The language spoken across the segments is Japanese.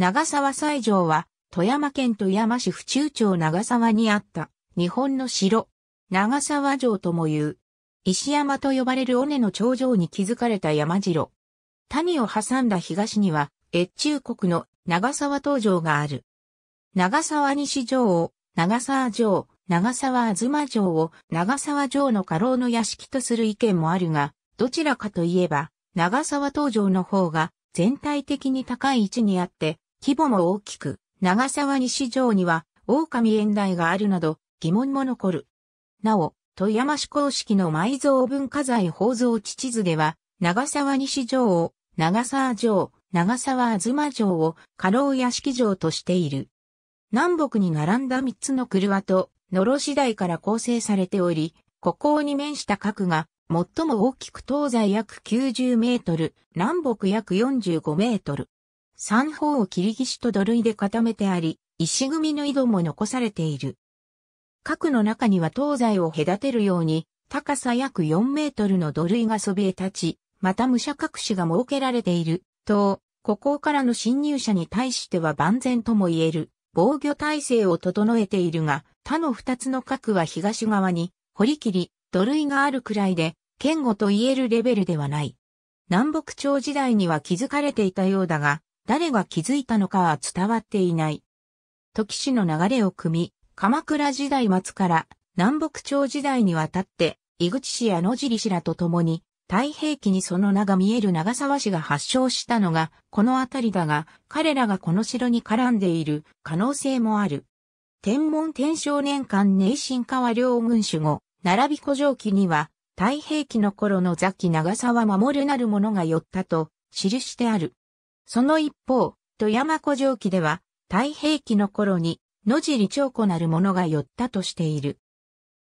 長沢西城は、富山県富山市府中町長沢にあった、日本の城、長沢城とも言う。石山と呼ばれる尾根の頂上に築かれた山城。谷を挟んだ東には、越中国の長沢東城がある。長沢西城を、長沢城、長沢東城を長沢城の家老の屋敷とする意見もあるが、どちらかといえば、長沢東城の方が全体的に高い位置にあって、規模も大きく、長沢西城には、狼縁台があるなど、疑問も残る。なお、富山市公式の埋蔵文化財宝蔵地図では、長沢西城を、長沢城、長沢ま城を、家老屋敷城としている。南北に並んだ三つの車と、野呂市台から構成されており、ここに面した角が、最も大きく東西約90メートル、南北約45メートル。三方を切り岸と土塁で固めてあり、石組みの井戸も残されている。核の中には東西を隔てるように、高さ約4メートルの土塁がそびえ立ち、また武者隠しが設けられている、と、ここからの侵入者に対しては万全とも言える、防御体制を整えているが、他の二つの核は東側に、堀切、り、土塁があるくらいで、堅固と言えるレベルではない。南北朝時代には築かれていたようだが、誰が気づいたのかは伝わっていない。時氏の流れを組み、鎌倉時代末から南北朝時代にわたって、井口氏や野尻氏らと共に、太平記にその名が見える長沢氏が発祥したのが、この辺りだが、彼らがこの城に絡んでいる可能性もある。天文天正年間寧新川両軍守後、並び古城記には、太平記の頃の雑記長沢守るなる者が寄ったと、記してある。その一方、富山古城記では、太平記の頃に、野尻長子なる者が寄ったとしている。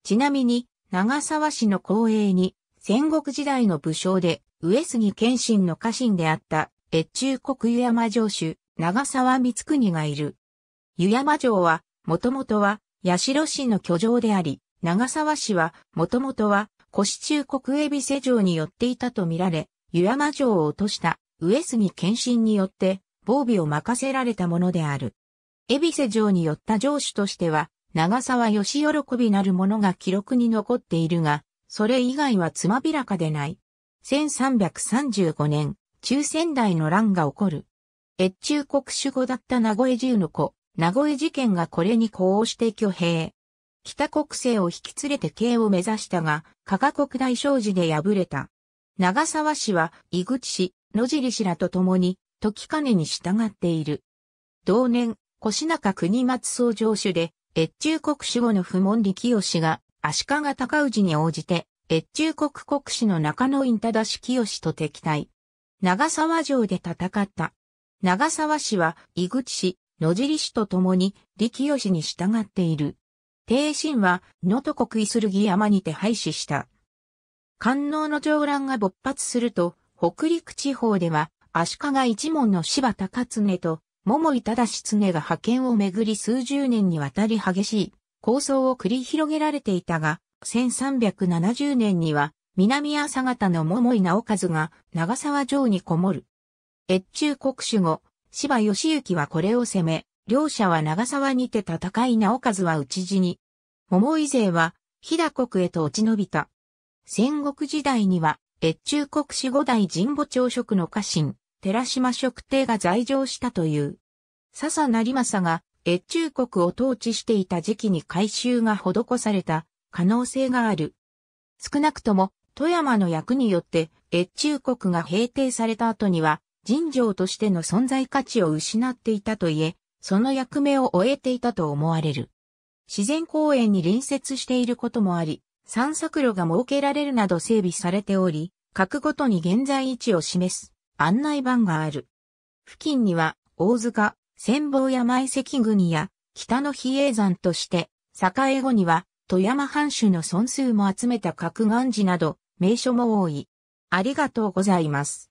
ちなみに、長沢氏の公営に、戦国時代の武将で、上杉謙信の家臣であった、越中国湯山城主、長沢光国がいる。湯山城は、もともとは、八代市の居城であり、長沢氏は、もともとは、古市中国恵比瀬城に寄っていたとみられ、湯山城を落とした上杉謙信によって防備を任せられたものである。恵比寿城によった城主としては、長沢義喜びなるものが記録に残っているが、それ以外はつまびらかでない。1335年、中仙台の乱が起こる。越中国主語だった名古屋中の子、名古屋事件がこれに呼応して挙兵。北国政を引き連れて慶を目指したが、加賀国大商寺で敗れた。長沢氏は、井口氏、野尻氏らと共に、時金に従っている。同年、越中国松総上主で、越中国守護の不問力清が、足利尊氏に応じて、越中国国士の中野院忠し清と敵対。長沢城で戦った。長沢氏は、井口氏、野尻氏と共に、力清に従っている。帝神は、能登国威するギ山にて廃止した。観能の上乱が勃発すると、北陸地方では、足利一門の柴田勝常と桃井忠常が派遣をめぐり数十年にわたり激しい構想を繰り広げられていたが、1370年には南朝方の桃井直和が長沢城にこもる。越中国主後、柴義行はこれを攻め、両者は長沢にて戦い直和は討ち死に。桃井勢は、飛騨国へと落ち延びた。戦国時代には、越中国史五代神保朝食の家臣、寺島食帝が在場したという。笹成政が越中国を統治していた時期に改修が施された可能性がある。少なくとも富山の役によって越中国が平定された後には人情としての存在価値を失っていたといえ、その役目を終えていたと思われる。自然公園に隣接していることもあり、散策路が設けられるなど整備されており、各ごとに現在位置を示す案内板がある。付近には、大塚、千房や前関国や、北の比叡山として、栄後には、富山藩主の尊数も集めた角岩寺など、名所も多い。ありがとうございます。